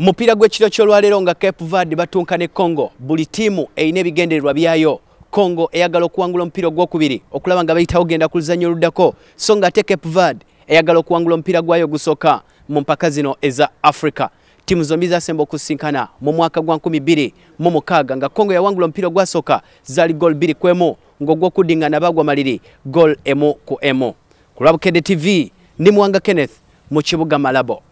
mupira gw'ekiro ky'olwaleero nga cape vard batunka ne congo buli tiimu erina ebigendererwa byayo congo eyagala okuwangula omupiira ogwokubiri okulaba nga bayitawo genda ku luzannya oluddako so nga ate cape vard eyagala okuwangula omupiira gwayo ogusooka mu mpaka zino eza africa tiimu zombi zasemba okusinkana mu mwaka gwa 2016 nga congo yawangula omupiira ogwasooka zaali goal 2 ku emu ng'ogwokuddiŋŋana bagwamaliri gol emu ku emu ku lwabukedde tv ndi muwanga kenneth mu kibuga malabo